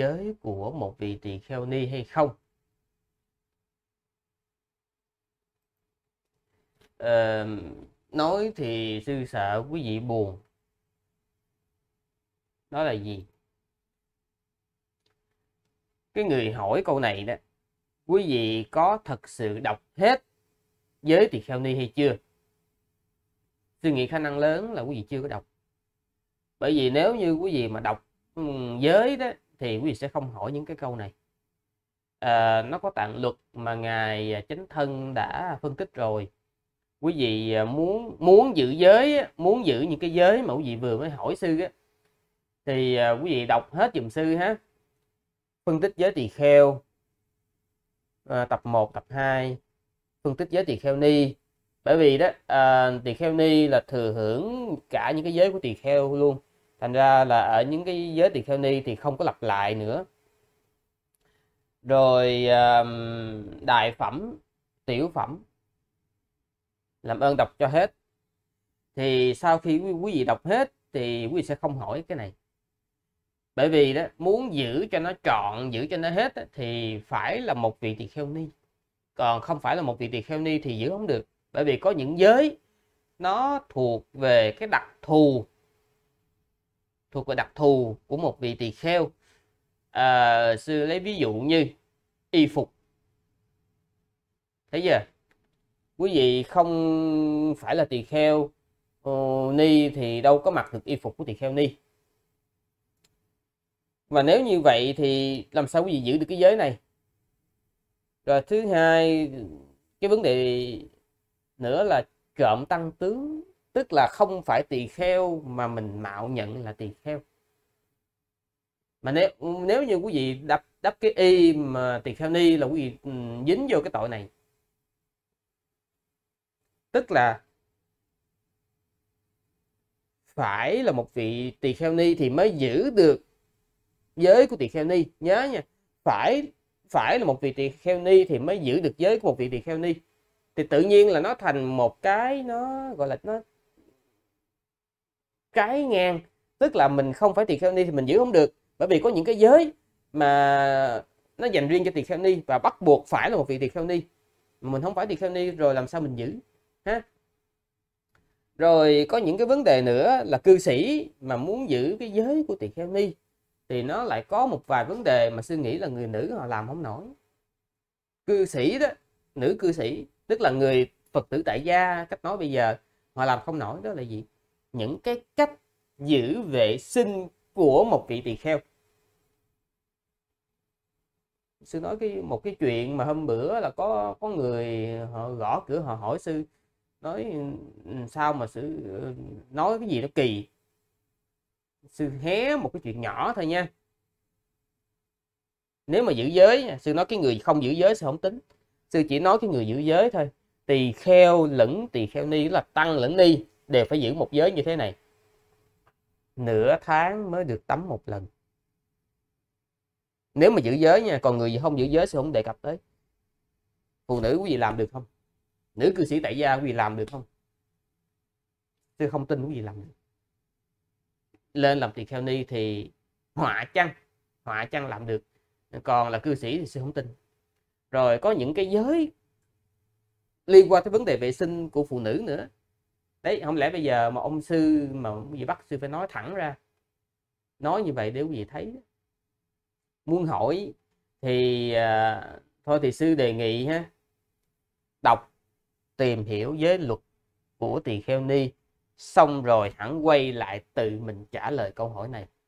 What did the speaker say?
giới của một vị tỳ kheo ni hay không à, nói thì sư sợ quý vị buồn đó là gì cái người hỏi câu này đó quý vị có thật sự đọc hết giới tỳ kheo ni hay chưa suy nghĩ khả năng lớn là quý vị chưa có đọc bởi vì nếu như quý vị mà đọc giới đó thì quý vị sẽ không hỏi những cái câu này à, nó có tạng luật mà ngài à, chánh thân đã phân tích rồi quý vị à, muốn muốn giữ giới muốn giữ những cái giới mà quý vị vừa mới hỏi sư á thì à, quý vị đọc hết dùm sư ha phân tích giới tỳ kheo à, tập 1, tập 2 phân tích giới tỳ kheo ni bởi vì đó à, tỳ kheo ni là thừa hưởng cả những cái giới của tỳ kheo luôn thành ra là ở những cái giới tỳ kheo ni thì không có lặp lại nữa rồi đại phẩm tiểu phẩm làm ơn đọc cho hết thì sau khi quý vị đọc hết thì quý vị sẽ không hỏi cái này bởi vì đó muốn giữ cho nó trọn giữ cho nó hết thì phải là một vị tỳ kheo ni còn không phải là một vị tỳ kheo ni thì giữ không được bởi vì có những giới nó thuộc về cái đặc thù thuộc về đặc thù của một vị tỳ kheo à, sư lấy ví dụ như y phục thấy chưa quý vị không phải là tỳ kheo uh, ni thì đâu có mặc được y phục của tỳ kheo ni và nếu như vậy thì làm sao quý vị giữ được cái giới này rồi thứ hai cái vấn đề nữa là trộm tăng tướng tức là không phải tỳ kheo mà mình mạo nhận là tỳ kheo mà nếu nếu như quý vị đắp đắp cái y mà tỳ kheo ni là quý vị ừ, dính vô cái tội này tức là phải là một vị tỳ kheo ni thì mới giữ được giới của tỳ kheo ni nhớ nha phải phải là một vị tỳ kheo ni thì mới giữ được giới của một vị tỳ kheo ni thì tự nhiên là nó thành một cái nó gọi là nó cái ngang tức là mình không phải tỳ kheo ni thì mình giữ không được bởi vì có những cái giới mà nó dành riêng cho tỳ kheo ni và bắt buộc phải là một vị tỳ kheo ni mà mình không phải tỳ kheo ni rồi làm sao mình giữ ha rồi có những cái vấn đề nữa là cư sĩ mà muốn giữ cái giới của tỳ kheo ni thì nó lại có một vài vấn đề mà suy nghĩ là người nữ họ làm không nổi cư sĩ đó nữ cư sĩ tức là người phật tử tại gia cách nói bây giờ họ làm không nổi đó là gì những cái cách giữ vệ sinh của một vị tỳ kheo sư nói cái một cái chuyện mà hôm bữa là có có người họ gõ cửa họ hỏi sư nói ừ, sao mà sư ừ, nói cái gì nó kỳ sư hé một cái chuyện nhỏ thôi nha nếu mà giữ giới sư nói cái người không giữ giới sư không tính sư chỉ nói cái người giữ giới thôi tỳ kheo lẫn tỳ kheo ni là tăng lẫn ni đều phải giữ một giới như thế này nửa tháng mới được tắm một lần nếu mà giữ giới nha còn người gì không giữ giới sẽ không đề cập tới phụ nữ quý vị làm được không nữ cư sĩ tại gia quý vị làm được không tôi không tin quý vị làm được lên làm tỳ kheo ni thì họa chăng họa chăng làm được còn là cư sĩ thì sẽ không tin rồi có những cái giới liên quan tới vấn đề vệ sinh của phụ nữ nữa đấy không lẽ bây giờ mà ông sư mà gì bắt sư phải nói thẳng ra nói như vậy nếu gì thấy muốn hỏi thì à, thôi thì sư đề nghị ha đọc tìm hiểu giới luật của tỳ kheo ni xong rồi hẳn quay lại tự mình trả lời câu hỏi này